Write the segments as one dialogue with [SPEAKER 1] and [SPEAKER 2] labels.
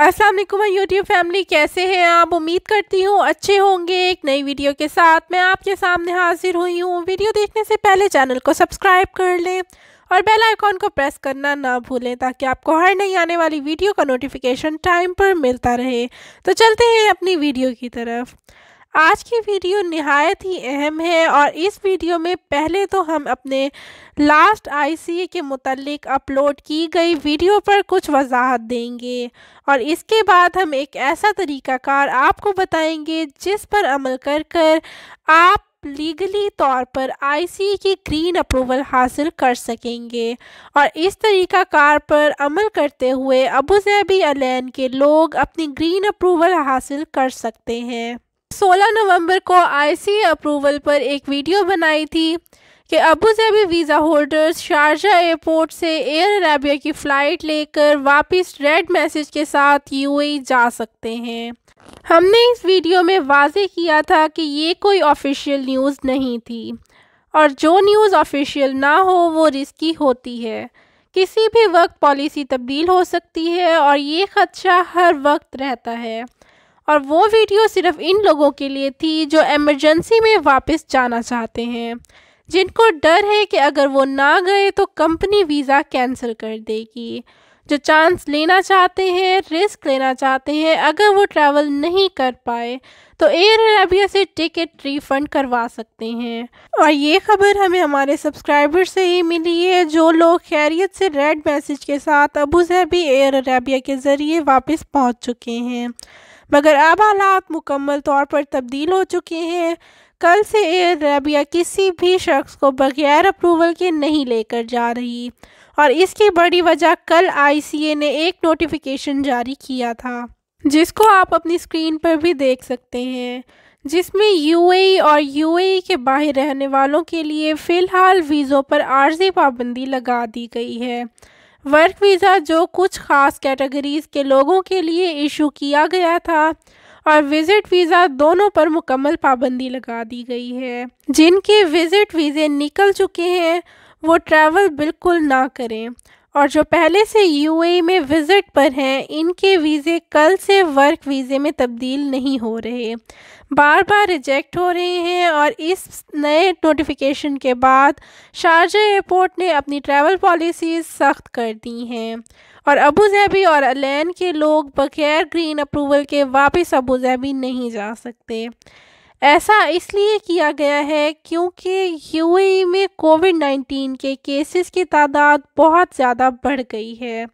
[SPEAKER 1] अस्सलाम वालेकुम YouTube family कैसे हैं आप उम्मीद करती हूँ अच्छे होंगे एक नई वीडियो के साथ मैं आपके सामने हाजिर हुई हूँ वीडियो देखने से पहले चैनल को सब्सक्राइब कर लें और बेल आइकॉन को प्रेस करना ना भूलें ताकि आपको हर नई आने वाली वीडियो का नोटिफिकेशन टाइम पर मिलता रहे तो चलते हैं अपनी वीडियो की तरफ आज की वीडियो नहायत ही अहम है और इस वीडियो में पहले तो हम अपने लास्ट आईसीए के मतलब अपलोड की गई वीडियो पर कुछ वजाहत देंगे और इसके बाद हम एक ऐसा तरीकाकार आपको बताएंगे जिस पर अमल कर कर आप लीगली तौर पर आईसी की ग्रीन अप्रूवल हासिल कर सकेंगे और इस तरीका कार पर अमल करते हुए अबू अलैन के लोग अपनी ग्रीन अप्रूवल हासिल कर सकते हैं 16 नवंबर को आईसी अप्रूवल पर एक वीडियो बनाई थी कि Abu Dhabi visa holders Sharjah airport से एयर अरेबिया की फ़्लाइट लेकर वापस रेड मैसेज के साथ यूएई e जा सकते हैं हमने इस वीडियो में वाजे किया था कि ये कोई ऑफिशियल न्यूज़ नहीं थी और जो न्यूज़ ऑफिशियल ना हो वो रिस्की होती है किसी भी वक्त पॉलिसी तब्दील हो सकती है और ये ख़दशा हर वक्त रहता है और वो वीडियो सिर्फ इन लोगों के लिए थी जो एमरजेंसी में वापस जाना चाहते हैं जिनको डर है कि अगर वो ना गए तो कंपनी वीज़ा कैंसिल कर देगी जो चांस लेना चाहते हैं रिस्क लेना चाहते हैं अगर वो ट्रैवल नहीं कर पाए तो एयर अरेबिया से टिकट रिफंड करवा सकते हैं और ये खबर हमें हमारे सब्सक्राइबर से ही मिली है जो लोग खैरियत से रेड मैसेज के साथ अबू धाबी एयर अरेबिया के ज़रिए वापस पहुंच चुके हैं मगर अब हालात मुकम्मल तौर पर तब्दील हो चुके हैं कल से एयर अरेबिया किसी भी शख्स को बगैर अप्रूवल के नहीं लेकर जा रही और इसकी बड़ी वजह कल आईसीए ने एक नोटिफिकेशन जारी किया था जिसको आप अपनी स्क्रीन पर भी देख सकते हैं जिसमें यूएई और यूएई के बाहर रहने वालों के लिए फ़िलहाल वीज़ों पर आर्जी पाबंदी लगा दी गई है वर्क वीज़ा जो कुछ ख़ास कैटेगरीज़ के लोगों के लिए इशू किया गया था और विज़िट वीज़ा दोनों पर मुकम्मल पाबंदी लगा दी गई है जिनके विज़िट वीज़े निकल चुके हैं वो ट्रैवल बिल्कुल ना करें और जो पहले से यूएई में विज़िट पर हैं इनके वीज़े कल से वर्क वीज़े में तब्दील नहीं हो रहे बार बार रिजेक्ट हो रहे हैं और इस नए नोटिफिकेशन के बाद शारजा एयरपोर्ट ने अपनी ट्रैवल पॉलिसीज़ सख्त कर दी हैं और अबू जैबी और अलैन के लोग बगैर ग्रीन अप्रूवल के वापस अबू जैबी नहीं जा सकते ऐसा इसलिए किया गया है क्योंकि यूएई में कोविड 19 के केसेस की तादाद बहुत ज़्यादा बढ़ गई है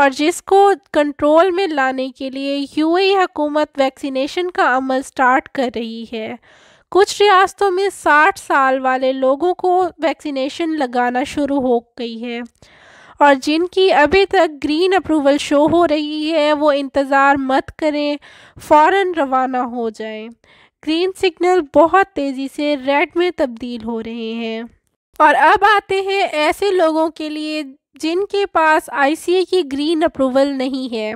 [SPEAKER 1] और जिसको कंट्रोल में लाने के लिए यूएई हुकूमत वैक्सीनेशन का अमल स्टार्ट कर रही है कुछ रियासतों में 60 साल वाले लोगों को वैक्सीनेशन लगाना शुरू हो गई है और जिनकी अभी तक ग्रीन अप्रूवल शो हो रही है वो इंतज़ार मत करें फ़ौर रवाना हो जाएं ग्रीन सिग्नल बहुत तेज़ी से रेड में तब्दील हो रहे हैं और अब आते हैं ऐसे लोगों के लिए जिनके पास आई की ग्रीन अप्रूवल नहीं है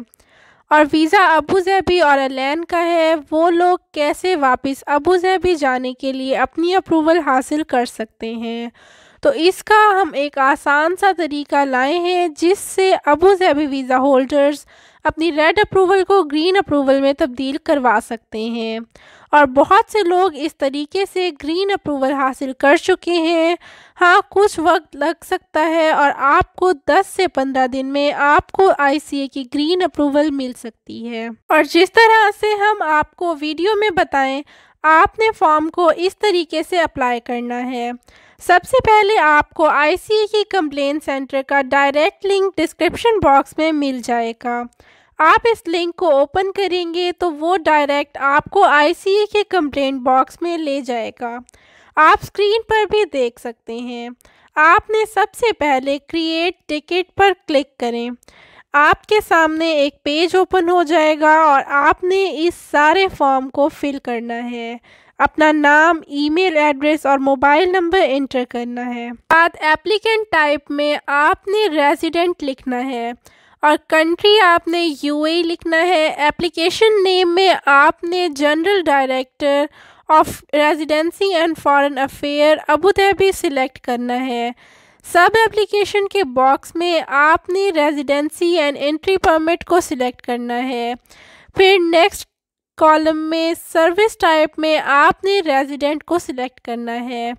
[SPEAKER 1] और वीज़ा अबू धाबी और अलैन का है वो लोग कैसे वापस अबू धाबी जाने के लिए अपनी अप्रूवल हासिल कर सकते हैं तो इसका हम एक आसान सा तरीका लाए हैं जिससे अबू धाबी वीज़ा होल्डर्स अपनी रेड अप्रूवल को ग्रीन अप्रूवल में तब्दील करवा सकते हैं और बहुत से लोग इस तरीके से ग्रीन अप्रूवल हासिल कर चुके हैं हाँ कुछ वक्त लग सकता है और आपको 10 से 15 दिन में आपको आई की ग्रीन अप्रूवल मिल सकती है और जिस तरह से हम आपको वीडियो में बताएं आपने फॉर्म को इस तरीके से अप्लाई करना है सबसे पहले आपको आई की कंप्लेन सेंटर का डायरेक्ट लिंक डिस्क्रिप्शन बॉक्स में मिल जाएगा आप इस लिंक को ओपन करेंगे तो वो डायरेक्ट आपको आई e के कंप्लेंट बॉक्स में ले जाएगा आप स्क्रीन पर भी देख सकते हैं आपने सबसे पहले क्रिएट टिकट पर क्लिक करें आपके सामने एक पेज ओपन हो जाएगा और आपने इस सारे फॉर्म को फिल करना है अपना नाम ईमेल एड्रेस और मोबाइल नंबर एंटर करना है बाद एप्लीकेंट टाइप में आपने रेजिडेंट लिखना है और कंट्री आपने यूएई लिखना है एप्लीकेशन नेम में आपने general director of residency and foreign affair Abu Dhabi select करना है सब एप्लीकेशन के बॉक्स में आपने रेजिडेंसी एंड एंट्री परमिट को सिलेक्ट करना है फिर नेक्स्ट कॉलम में सर्विस टाइप में आपने रेजिडेंट को सिलेक्ट करना है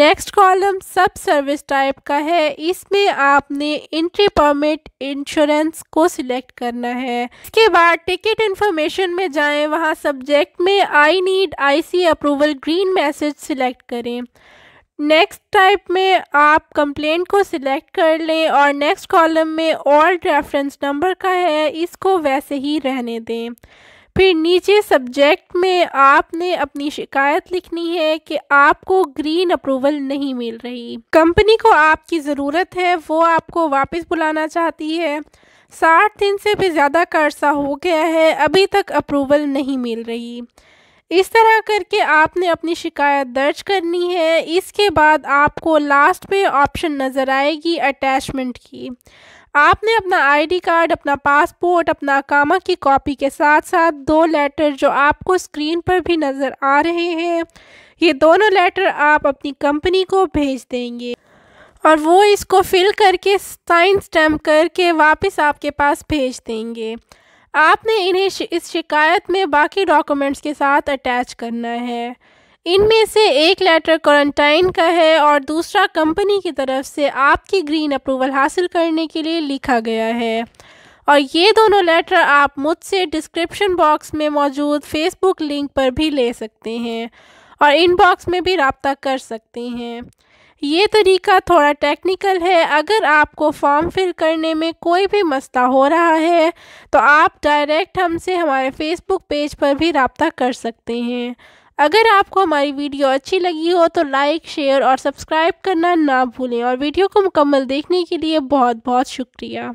[SPEAKER 1] next column sub service type का है इसमें आपने इंट्री परमिट इंश्योरेंस को सिलेक्ट करना है इसके बाद टिकट इंफॉर्मेशन में जाएं वहां सब्जेक्ट में I need IC approval green message select करें नेक्स्ट टाइप में आप कंप्लेंट को सिलेक्ट कर लें और नेक्स्ट कॉलम में ऑल रेफरेंस नंबर का है इसको वैसे ही रहने दें फिर नीचे सब्जेक्ट में आपने अपनी शिकायत लिखनी है कि आपको ग्रीन अप्रूवल नहीं मिल रही कंपनी को आपकी ज़रूरत है वो आपको वापस बुलाना चाहती है साठ दिन से भी ज़्यादा कर्जा हो गया है अभी तक अप्रूवल नहीं मिल रही इस तरह करके आपने अपनी शिकायत दर्ज करनी है इसके बाद आपको लास्ट पे ऑप्शन नज़र आएगी अटैचमेंट की आपने अपना आईडी कार्ड अपना पासपोर्ट अपना कामा की कॉपी के साथ साथ दो लेटर जो आपको स्क्रीन पर भी नज़र आ रहे हैं ये दोनों लेटर आप अपनी कंपनी को भेज देंगे और वो इसको फिल करके साइन स्टैम्प करके वापस आपके पास भेज देंगे आपने इन्हें इस शिकायत में बाकी डॉक्यूमेंट्स के साथ अटैच करना है इनमें से एक लेटर क्वारंटाइन का है और दूसरा कंपनी की तरफ से आपकी ग्रीन अप्रूवल हासिल करने के लिए लिखा गया है और ये दोनों लेटर आप मुझसे डिस्क्रिप्शन बॉक्स में मौजूद फेसबुक लिंक पर भी ले सकते हैं और इनबॉक्स में भी रबता कर सकते हैं ये तरीका थोड़ा टेक्निकल है अगर आपको फॉर्म फिल करने में कोई भी मसला हो रहा है तो आप डायरेक्ट हमसे हमारे फेसबुक पेज पर भी रबता कर सकते हैं अगर आपको हमारी वीडियो अच्छी लगी हो तो लाइक शेयर और सब्सक्राइब करना ना भूलें और वीडियो को मुकम्मल देखने के लिए बहुत बहुत शुक्रिया